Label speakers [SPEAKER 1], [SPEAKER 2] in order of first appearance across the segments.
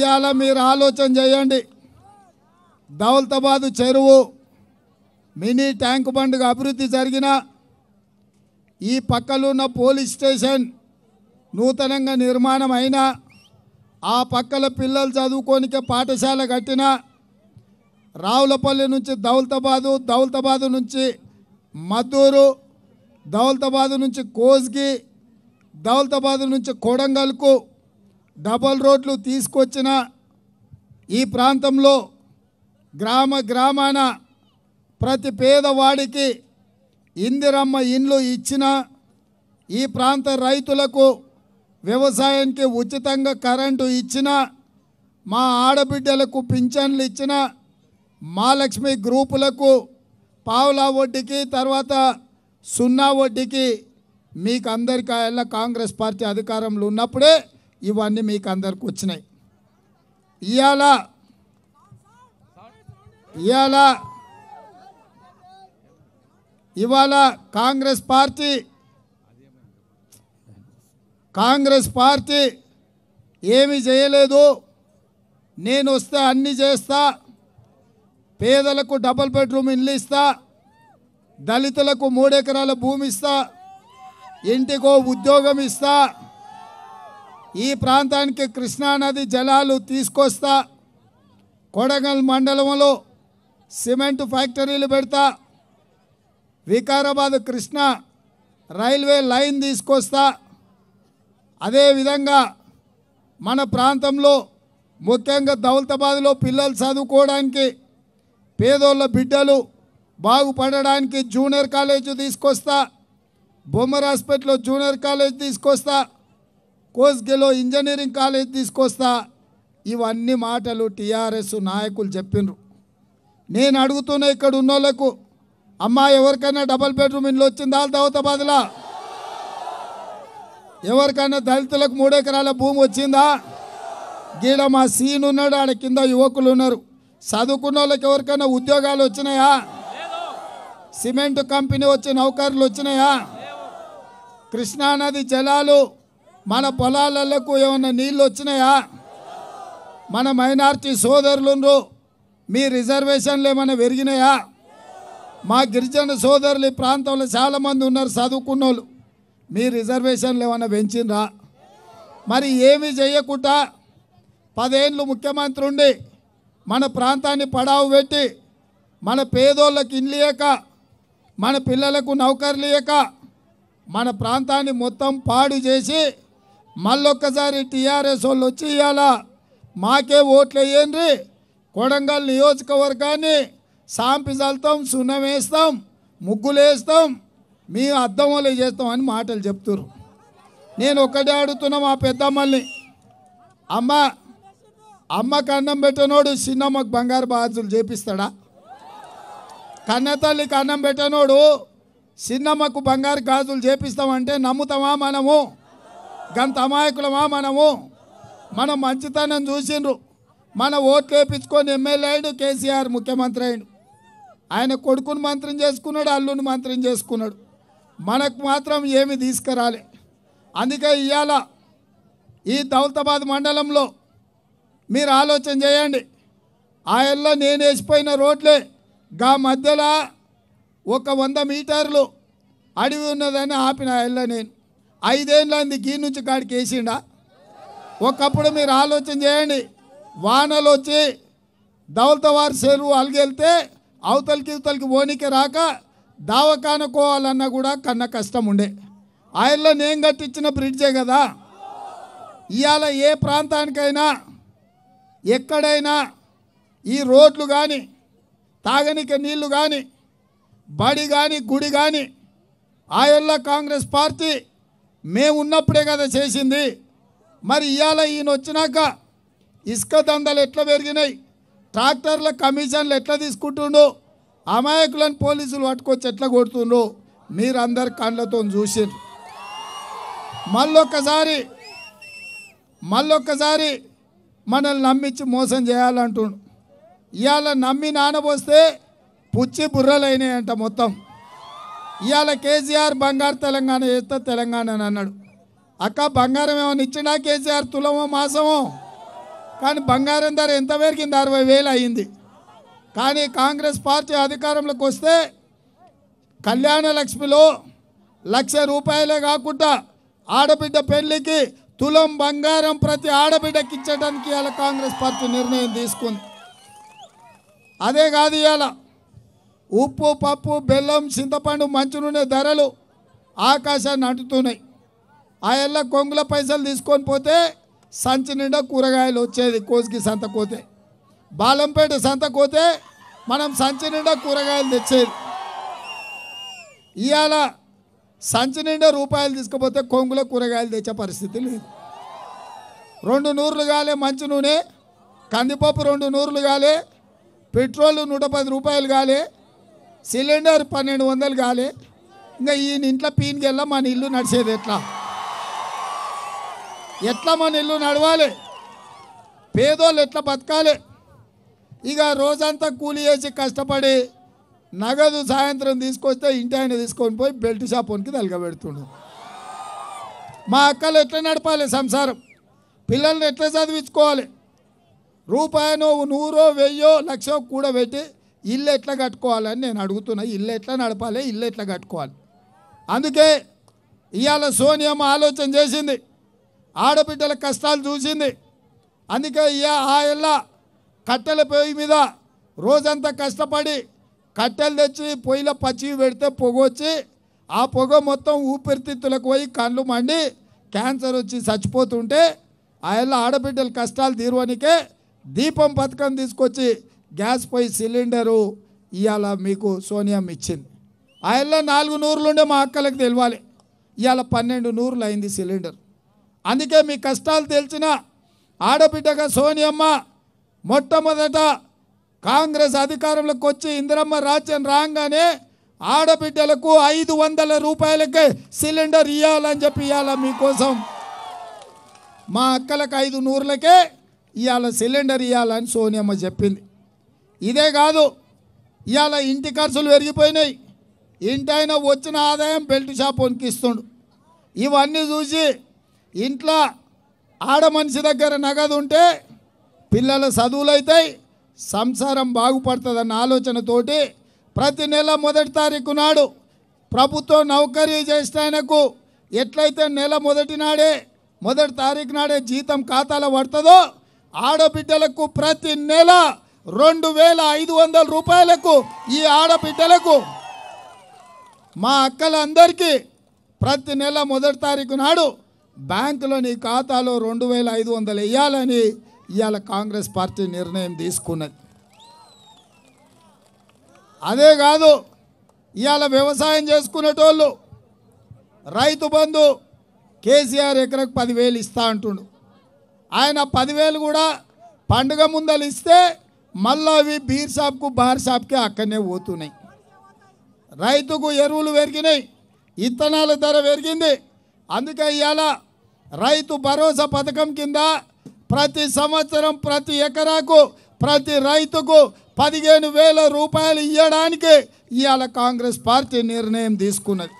[SPEAKER 1] ఇవాళ మీరు ఆలోచన చేయండి దౌలతాబాదు చెరువు మినీ ట్యాంక్ బండ్గా అభివృద్ధి జరిగిన ఈ పక్కలున్న పోలీస్ స్టేషన్ నూతనంగా నిర్మాణం అయిన ఆ పక్కల పిల్లలు చదువుకోనికే పాఠశాల కట్టిన రావులపల్లి నుంచి దౌలతాబాదు దౌలతాబాదు నుంచి మద్దూరు దౌలతాబాదు నుంచి కోజ్గి దౌలతాబాదు నుంచి కొడంగల్కు డబల్ రోడ్లు తీసుకొచ్చిన ఈ ప్రాంతంలో గ్రామ గ్రామాన ప్రతి పేదవాడికి ఇందిరమ్మ ఇండ్లు ఇచ్చిన ఈ ప్రాంత రైతులకు వ్యవసాయానికి ఉచితంగా కరెంటు ఇచ్చిన మా ఆడబిడ్డలకు పింఛన్లు ఇచ్చిన మహాలక్ష్మి గ్రూపులకు పావులా వడ్డీకి తర్వాత సున్నా వడ్డీకి మీకు అందరికీ కాంగ్రెస్ పార్టీ అధికారంలో ఉన్నప్పుడే ఇవన్నీ మీకు అందరికి వచ్చినాయి ఇవాళ ఇవాళ ఇవాళ కాంగ్రెస్ పార్టీ కాంగ్రెస్ పార్టీ ఏమి చేయలేదు నేను వస్తే అన్నీ చేస్తా పేదలకు డబుల్ బెడ్రూమ్ ఇల్లు ఇస్తా దళితులకు మూడెకరాల భూమి ఇస్తా ఇంటికో ఉద్యోగం ఇస్తా ఈ ప్రాంతానికి కృష్ణానది జలాలు తీసుకొస్తా కొడగల్ మండలంలో సిమెంట్ ఫ్యాక్టరీలు పెడతా వికారాబాద్ కృష్ణ రైల్వే లైన్ తీసుకొస్తా అదేవిధంగా మన ప్రాంతంలో ముఖ్యంగా దౌలతాబాద్లో పిల్లలు చదువుకోవడానికి పేదోళ్ళ బిడ్డలు బాగుపడడానికి జూనియర్ కాలేజ్ తీసుకొస్తా బొమ్మర్ హాస్పిటల్లో జూనియర్ కాలేజ్ తీసుకొస్తా కోస్గెలో ఇంజనీరింగ్ కాలేజ్ తీసుకొస్తా ఇవన్నీ మాటలు టీఆర్ఎస్ నాయకులు చెప్పిండ్రు నేను అడుగుతున్న ఇక్కడ ఉన్న వాళ్ళకు అమ్మ ఎవరికైనా డబల్ బెడ్రూమ్ ఇండ్లు తవత దౌతబాద్లా ఎవరికైనా దళితులకు మూడెకరాల భూమి వచ్చిందా గీడ మా సీన్ ఉన్నాడు ఆడ కింద యువకులు ఉన్నారు చదువుకున్న వాళ్ళకి ఎవరికైనా ఉద్యోగాలు వచ్చినాయా సిమెంట్ కంపెనీ వచ్చి నౌకర్లు వచ్చినాయా కృష్ణానది జలాలు మన పొలాలకు ఏమైనా నీళ్ళు వచ్చినాయా మన మైనార్టీ సోదరులు మీ రిజర్వేషన్లు ఏమైనా పెరిగినాయా మా గిరిజన సోదరులు ఈ ప్రాంతంలో చాలామంది ఉన్నారు చదువుకున్న వాళ్ళు మీ రిజర్వేషన్లు ఏమైనా పెంచిండ్రా మరి ఏమి చేయకుండా పదేళ్ళు ముఖ్యమంత్రి ఉండి మన ప్రాంతాన్ని పడావు పెట్టి మన పేదోళ్ళకి ఇల్లియక మన పిల్లలకు నౌకర్లు మన ప్రాంతాన్ని మొత్తం పాడు చేసి మళ్ళొక్కసారి టీఆర్ఎస్ వాళ్ళు వచ్చి ఇవాళ మాకే వేయండి కొడంగల్ నియోజకవర్గాన్ని చల్తాం సున్నం వేస్తాం వేస్తాం మేము అద్దం వల్ల చేస్తాం అని మాటలు చెప్తున్నారు నేను ఒక్కడే అడుగుతున్నా మా పెద్దమ్మల్ని అమ్మ అమ్మకు అన్నం పెట్టనోడు చిన్నమ్మకు బంగారు బాధ్యులు చేపిస్తాడా కన్నతల్లికి అన్నం పెట్టనోడు చిన్నమ్మకు బంగారు గాజులు చేపిస్తామంటే నమ్ముతామా మనము గంత అమాయకులమా మనము మన మంచితనం చూసిండ్రు మన ఓట్లు వేపించుకొని ఎమ్మెల్యే అయ్యాడు కేసీఆర్ ముఖ్యమంత్రి అయిండు ఆయన కొడుకును మంత్రం చేసుకున్నాడు అల్లుని మంత్రం చేసుకున్నాడు మనకు మాత్రం ఏమి తీసుకురాలే అందుకే ఇవాళ ఈ దౌలతాబాద్ మండలంలో మీరు ఆలోచన చేయండి ఆ నేను వేసిపోయిన రోడ్లే గా మధ్యలో ఒక వంద మీటర్లు అడవి ఉన్నదని ఆపిన ఆయల్లో నేను ఐదేళ్ళంది గీ నుంచి కాడికి వేసిండా ఒకప్పుడు మీరు ఆలోచన చేయండి వానలు వచ్చి దౌలతవారి చెరువు అలిగెళ్తే అవతలికి ఇవతలికి ఓనికి రాక దావకానుకోవాలన్నా కూడా కన్న కష్టం ఉండే ఆయల్లో నేను కట్టించిన బ్రిడ్జే కదా ఇవాళ ఏ ప్రాంతానికైనా ఎక్కడైనా ఈ రోడ్లు కానీ తాగనిక నీళ్లు కానీ బడి కానీ గుడి కానీ ఆయల్లో కాంగ్రెస్ పార్టీ మేము ఉన్నప్పుడే కదా చేసింది మరి ఇవాళ ఈయన వచ్చినాక ఇసుక దందలు ఎట్లా పెరిగినాయి ట్రాక్టర్ల కమిషన్లు ఎట్లా తీసుకుంటుండో అమాయకులను పోలీసులు పట్టుకొచ్చి ఎట్లా కొడుతుండ్రు అందరి కళ్ళతో చూసిండ్రు మళ్ళొక్కసారి మళ్ళొక్కసారి మనల్ని నమ్మించి మోసం చేయాలంటుండు ఇవాళ నమ్మి నానబోస్తే పుచ్చి బుర్రలైనాయంట మొత్తం ఇవాళ కేసీఆర్ బంగారు తెలంగాణ చేస్తే తెలంగాణ అని అన్నాడు అక్క బంగారం ఏమైనా ఇచ్చినా కేసీఆర్ తులమో మాసమో కానీ బంగారం ధర ఎంత పెరిగింది అరవై వేలు అయింది కానీ కాంగ్రెస్ పార్టీ అధికారంలోకి వస్తే కళ్యాణ లక్ష్మిలో లక్ష రూపాయలే కాకుండా ఆడబిడ్డ పెళ్లికి తులం బంగారం ప్రతి ఆడబిడ్డకి ఇచ్చడానికి ఇవాళ కాంగ్రెస్ పార్టీ నిర్ణయం తీసుకుంది అదే కాదు ఇవాళ ఉప్పు పప్పు బెల్లం చింతపండు మంచి నూనె ధరలు ఆకాశాన్ని అంటుతున్నాయి ఆ ఎల్ల కొంగుల పైసలు తీసుకొని పోతే సంచి నిండా కూరగాయలు వచ్చేది కోసుకి సంత కోతే బాలంపేట సంత కోతే మనం సంచి నిండా కూరగాయలు తెచ్చేది ఇవాళ సంచి నిండా రూపాయలు తీసుకుపోతే కొంగుల కూరగాయలు తెచ్చే పరిస్థితి లేదు రెండు నూర్లు కాలే మంచి నూనె కందిపప్పు రెండు నూర్లు కాలే పెట్రోల్ నూట పది రూపాయలు కాలే సిలిండర్ పన్నెండు వందలు కాలే ఇంకా ఈయన ఇంట్లో పీన్కెళ్ళా మన ఇల్లు నడిచేది ఎట్లా ఎట్లా మన ఇల్లు నడవాలి పేదోళ్ళు ఎట్లా బతకాలి ఇక రోజంతా కూలి చేసి కష్టపడి నగదు సాయంత్రం తీసుకొస్తే ఇంటి ఆయన తీసుకొని పోయి బెల్ట్ షాప్ వనికి తలగబెడుతుండు మా అక్కలు ఎట్లా నడపాలి సంసారం పిల్లల్ని ఎట్లా చదివించుకోవాలి రూపాయనో నూరో వెయ్యో లక్షో కూడా పెట్టి ఇల్లు ఎట్లా కట్టుకోవాలని నేను అడుగుతున్నా ఇల్లు ఎట్లా నడపాలి ఇల్లు ఎట్లా కట్టుకోవాలి అందుకే ఇవాళ సోనియమ్మ ఆలోచన చేసింది ఆడబిడ్డల కష్టాలు చూసింది అందుకే ఇయా ఆ ఇళ్ళ కట్టెల పొయ్యి మీద రోజంతా కష్టపడి కట్టెలు తెచ్చి పొయ్యిలో పచ్చివి పెడితే పొగ వచ్చి ఆ పొగ మొత్తం ఊపిరితిత్తులకు పోయి కళ్ళు మండి క్యాన్సర్ వచ్చి చచ్చిపోతుంటే ఆ ఇళ్ళ ఆడబిడ్డల కష్టాలు తీరువనికే దీపం పథకం తీసుకొచ్చి గ్యాస్ పోయి సిలిండరు ఇవాళ మీకు సోనియా ఇచ్చింది ఆయనలో నాలుగు ఉండే మా అక్కలకు తెలియాలి ఇవాళ పన్నెండు నూరులు అయింది సిలిండర్ అందుకే మీ కష్టాలు తెలిసిన ఆడబిడ్డగా సోనియమ్మ మొట్టమొదట కాంగ్రెస్ అధికారంలోకి వచ్చి ఇందిరమ్మ రాజ్యం రాగానే ఆడబిడ్డలకు ఐదు వందల రూపాయలకే సిలిండర్ ఇవ్వాలని చెప్పి ఇవాళ మీకోసం మా అక్కలకు ఐదు నూరులకే ఇవాళ సిలిండర్ ఇవ్వాలని సోనియమ్మ చెప్పింది ఇదే కాదు ఇవాళ ఇంటి ఖర్చులు పెరిగిపోయినాయి ఇంటైనా వచ్చిన ఆదాయం బెల్ట్ షాప్ వణికిస్తుండు ఇవన్నీ చూసి ఇంట్లో ఆడ మనిషి దగ్గర నగదు ఉంటే పిల్లల చదువులు అవుతాయి సంసారం బాగుపడుతుందన్న ఆలోచనతోటి ప్రతి నెల మొదటి తారీఖు నాడు ప్రభుత్వం నౌకరీ ఆయనకు ఎట్లయితే నెల మొదటి నాడే మొదటి తారీఖు నాడే జీతం ఖాతాలో పడుతుందో ఆడబిడ్డలకు ప్రతి నెల రెండు వేల ఐదు వందల రూపాయలకు ఈ ఆడబిడ్డలకు మా అక్కలందరికీ ప్రతి నెల మొదటి తారీఖు నాడు బ్యాంకులో నీ ఖాతాలో రెండు వేల ఐదు వందలు వేయాలని ఇవాళ కాంగ్రెస్ పార్టీ నిర్ణయం తీసుకున్నది అదే కాదు ఇవాళ వ్యవసాయం చేసుకునేటోళ్ళు రైతు బంధు కేసీఆర్ ఎకరకు పదివేలు ఇస్తా అంటుండు ఆయన పదివేలు కూడా పండుగ ముందలు ఇస్తే మళ్ళీ అవి బీర్ షాప్కు బార్ షాప్కి అక్కడనే పోతున్నాయి రైతుకు ఎరువులు పెరిగినాయి ఇత్తనాల ధర పెరిగింది అందుకే ఇవాళ రైతు భరోసా పథకం కింద ప్రతి సంవత్సరం ప్రతి ఎకరాకు ప్రతి రైతుకు పదిహేను వేల రూపాయలు ఇవ్వడానికి ఇవాళ కాంగ్రెస్ పార్టీ నిర్ణయం తీసుకున్నది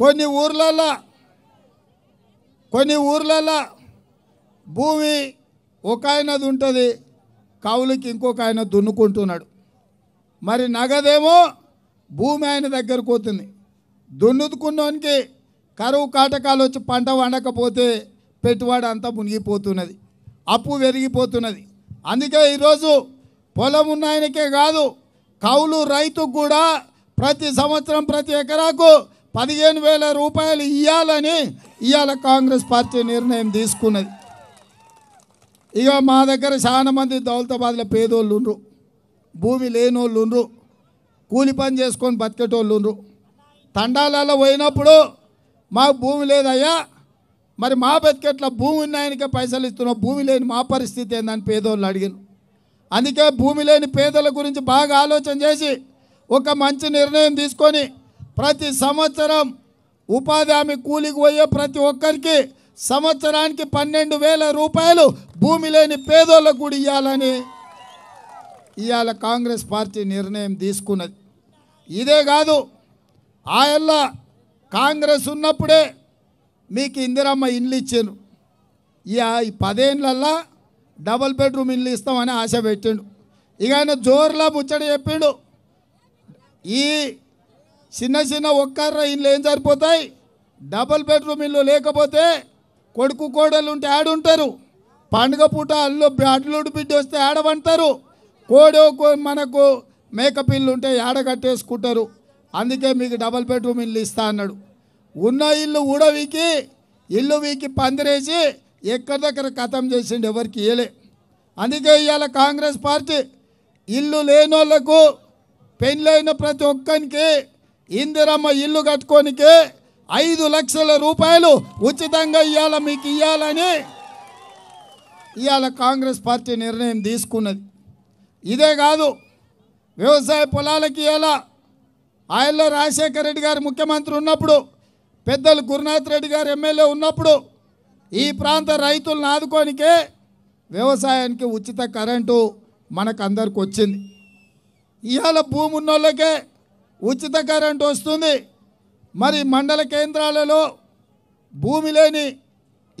[SPEAKER 1] కొన్ని ఊర్లలో కొన్ని ఊర్లలో భూమి ఒక ఆయనది ఉంటుంది కౌలుకి ఇంకొక ఆయన దున్నుకుంటున్నాడు మరి నగదేమో భూమి ఆయన దగ్గరకు పోతుంది దున్నుకున్నోనికి కరువు కాటకాలు వచ్చి పంట వండకపోతే పెట్టుబడి అంతా మునిగిపోతున్నది అప్పు పెరిగిపోతున్నది అందుకే ఈరోజు పొలం ఉన్న ఆయనకే కాదు కౌలు రైతు కూడా ప్రతి సంవత్సరం ప్రతి ఎకరాకు పదిహేను వేల రూపాయలు ఇవ్వాలని ఇవాళ కాంగ్రెస్ పార్టీ నిర్ణయం తీసుకున్నది ఇక మా దగ్గర చాలామంది దౌలతాబాద్లో పేదోళ్ళు ఉండ్రు భూమి లేనోళ్ళు ఉండ్రు కూలి పని చేసుకొని బతికేటోళ్ళు ఉండ్రు తండాలలో పోయినప్పుడు మాకు భూమి లేదయ్యా మరి మా బతికెట్లో భూమి ఉన్నాయనికే పైసలు ఇస్తున్నాం భూమి లేని మా పరిస్థితి ఏందని పేదోళ్ళు అడిగిన అందుకే భూమి లేని పేదల గురించి బాగా ఆలోచన చేసి ఒక మంచి నిర్ణయం తీసుకొని ప్రతి సంవత్సరం ఉపాధి హామీ కూలికి పోయే ప్రతి ఒక్కరికి సంవత్సరానికి పన్నెండు వేల రూపాయలు భూమి లేని పేదోళ్ళకు కూడా ఇవ్వాలని ఇవాళ కాంగ్రెస్ పార్టీ నిర్ణయం తీసుకున్నది ఇదే కాదు ఆయల్ల కాంగ్రెస్ ఉన్నప్పుడే మీకు ఇందిరమ్మ ఇల్లు ఇచ్చాను ఇక ఈ పదేళ్ళల్లా డబల్ బెడ్రూమ్ ఇల్లు ఇస్తామని ఆశ పెట్టిండు ఇక ఆయన జోర్లా ముచ్చట చెప్పిండు ఈ చిన్న చిన్న ఒక్కర్ర ఇల్లు ఏం సరిపోతాయి డబల్ బెడ్రూమ్ ఇల్లు లేకపోతే కొడుకు కోడలు ఉంటే ఆడుంటారు పండుగ పూట అల్లు అడ్లుడు బిడ్డ వస్తే ఆడమంటారు కోడో మనకు మేకపిల్లు ఉంటే ఆడగట్టేసుకుంటారు అందుకే మీకు డబల్ బెడ్రూమ్ ఇల్లు ఇస్తా అన్నాడు ఉన్న ఇల్లు ఊడవీకి ఇల్లు వీకి పందిరేసి ఎక్కడి దగ్గర కథం చేసిండు ఎవరికి ఇయలే అందుకే ఇవాళ కాంగ్రెస్ పార్టీ ఇల్లు లేని వాళ్ళకు పెళ్ళైన ప్రతి ఒక్కరికి ఇందిరమ్మ ఇల్లు కట్టుకోనికే ఐదు లక్షల రూపాయలు ఉచితంగా ఇవాళ మీకు ఇవ్వాలని ఇవాళ కాంగ్రెస్ పార్టీ నిర్ణయం తీసుకున్నది ఇదే కాదు వ్యవసాయ పొలాలకి ఇలా ఆయల్లో రాజశేఖర రెడ్డి గారు ముఖ్యమంత్రి ఉన్నప్పుడు పెద్దలు గురునాథ్ రెడ్డి గారు ఎమ్మెల్యే ఉన్నప్పుడు ఈ ప్రాంత రైతులను ఆదుకోనికే వ్యవసాయానికి ఉచిత కరెంటు మనకందరికి వచ్చింది ఇవాళ భూమి ఉన్నోళ్ళకే ఉచిత కరెంటు వస్తుంది మరి మండల కేంద్రాలలో భూమి లేని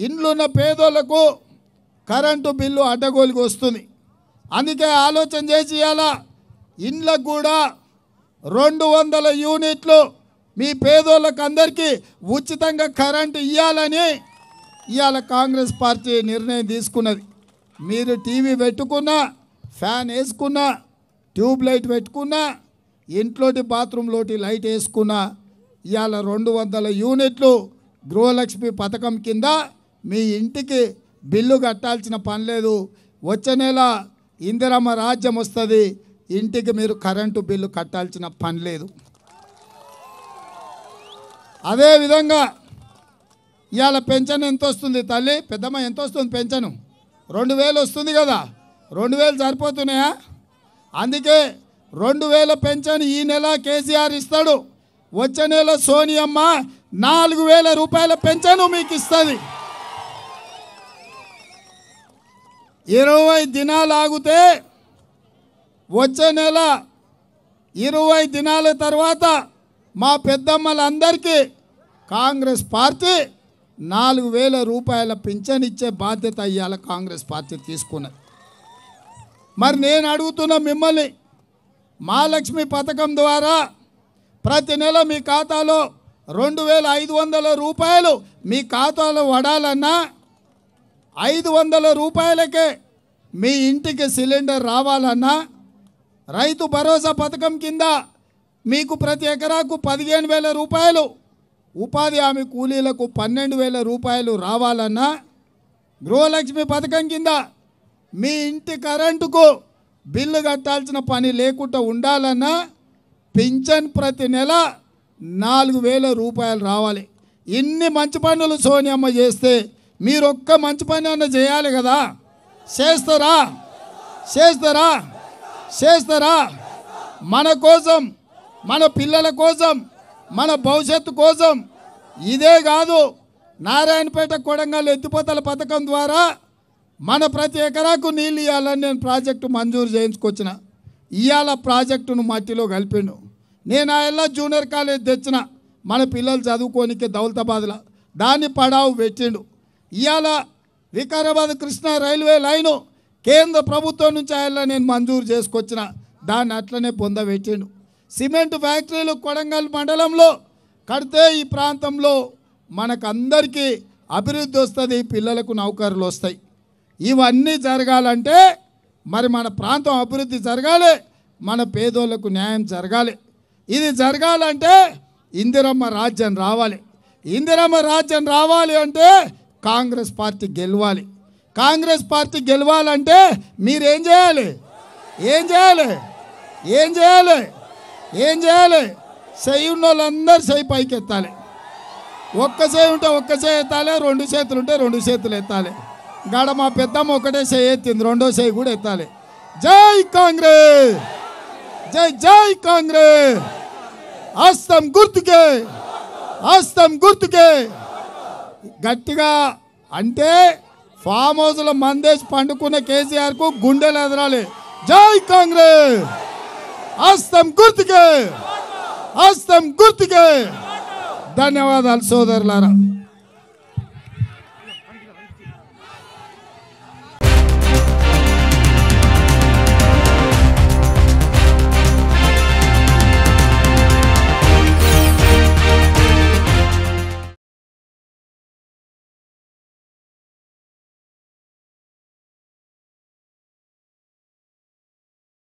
[SPEAKER 1] ఇండ్లున్న పేదోళ్లకు కరెంటు బిల్లు అడ్డగోలికి వస్తుంది అందుకే ఆలోచన చేసి ఇలా ఇండ్లకు కూడా రెండు వందల యూనిట్లు మీ పేదోళ్ళకు అందరికీ ఉచితంగా కరెంటు ఇవ్వాలని ఇవాళ కాంగ్రెస్ పార్టీ నిర్ణయం తీసుకున్నది మీరు టీవీ పెట్టుకున్నా ఫ్యాన్ వేసుకున్నా ట్యూబ్ లైట్ పెట్టుకున్నా ఇంట్లోటి బాత్రూంలోటి లైట్ వేసుకున్నా ఇవాళ రెండు వందల యూనిట్లు గృహలక్ష్మి పథకం కింద మీ ఇంటికి బిల్లు కట్టాల్సిన పని లేదు వచ్చే నెల ఇందిరమ్మ రాజ్యం వస్తుంది ఇంటికి మీరు కరెంటు బిల్లు కట్టాల్సిన పని లేదు అదేవిధంగా ఇవాళ పెన్షన్ ఎంత వస్తుంది తల్లి పెద్దమ్మ ఎంత వస్తుంది పెన్షను రెండు వేలు వస్తుంది కదా రెండు వేలు సరిపోతున్నాయా అందుకే రెండు వేల పెన్షన్ ఈ నెల కేసీఆర్ ఇస్తాడు వచ్చే నెల సోనియమ్మ నాలుగు వేల రూపాయల పెన్షన్ మీకు ఇస్తుంది ఇరవై దినాలు ఆగితే వచ్చే నెల ఇరవై దినాల తర్వాత మా పెద్దమ్మలందరికీ కాంగ్రెస్ పార్టీ నాలుగు వేల రూపాయల పింఛన్ ఇచ్చే బాధ్యత అయ్యాల కాంగ్రెస్ పార్టీ తీసుకున్నది మరి నేను అడుగుతున్న మిమ్మల్ని మహాలక్ష్మి పథకం ద్వారా ప్రతి నెల మీ ఖాతాలో రెండు వేల ఐదు వందల రూపాయలు మీ ఖాతాలో వడాలన్నా ఐదు వందల రూపాయలకే మీ ఇంటికి సిలిండర్ రావాలన్నా రైతు భరోసా పథకం కింద మీకు ప్రతి ఎకరాకు పదిహేను వేల రూపాయలు ఉపాధి హామీ కూలీలకు పన్నెండు వేల రూపాయలు రావాలన్నా గృహలక్ష్మి పథకం కింద మీ ఇంటి కరెంటుకు బిల్లు కట్టాల్సిన పని లేకుండా ఉండాలన్నా పింఛన్ ప్రతి నెల నాలుగు వేల రూపాయలు రావాలి ఇన్ని మంచి పనులు సోనియమ్మ చేస్తే మీరు ఒక్క మంచి పని అన్న చేయాలి కదా చేస్తారా చేస్తారా చేస్తారా మన కోసం మన పిల్లల కోసం మన భవిష్యత్తు కోసం ఇదే కాదు నారాయణపేట కొడంగల్ ఎత్తిపోతల పథకం ద్వారా మన ప్రతి ఎకరాకు నీళ్ళు ఇవ్వాలని నేను ప్రాజెక్టు మంజూరు చేయించుకొచ్చిన ఇవాళ ప్రాజెక్టును మట్టిలో కలిపిండు నేను ఆయన జూనియర్ కాలేజ్ తెచ్చిన మన పిల్లలు చదువుకోనికి దౌలతాబాద్లో దాన్ని పడావు పెట్టిండు ఇవాళ వికారాబాద్ కృష్ణా రైల్వే లైను కేంద్ర ప్రభుత్వం నుంచి ఆయన నేను మంజూరు చేసుకొచ్చిన దాన్ని అట్లనే పొందబెట్టిండు సిమెంట్ ఫ్యాక్టరీలు కొడంగల్ మండలంలో కడితే ఈ ప్రాంతంలో మనకందరికీ అభివృద్ధి వస్తుంది పిల్లలకు నౌకర్లు వస్తాయి ఇవన్నీ జరగాలంటే మరి మన ప్రాంతం అభివృద్ధి జరగాలి మన పేదోళ్లకు న్యాయం జరగాలి ఇది జరగాలంటే ఇందిరమ్మ రాజ్యం రావాలి ఇందిరమ్మ రాజ్యం రావాలి అంటే కాంగ్రెస్ పార్టీ గెలవాలి కాంగ్రెస్ పార్టీ గెలవాలంటే మీరేం చేయాలి ఏం చేయాలి ఏం చేయాలి ఏం చేయాలి చెయ్యి ఉన్న వాళ్ళందరూ పైకి ఎత్తాలి ఒక్క చేయి ఉంటే ఒక్క చేయి ఎత్తాలి రెండు చేతులు ఉంటే రెండు చేతులు ఎత్తాలి గాడ మా పెద్దమ్మ ఒకటే చేయి ఎత్తింది రెండో చేయి కూడా ఎత్తాలి జై కాంగ్రెస్ జై జై కాంగ్రెస్ హస్తం గుర్తుకే హస్తం గుర్తుకే గట్టిగా అంటే ఫామ్ హౌస్లో మందేష్ పండుకున్న కేసీఆర్కు గుండెలు ఎదరాలి జై కాంగ్రెస్ హస్తం గుర్తుకే హస్తం గుర్తుకే ధన్యవాదాలు సోదరులారా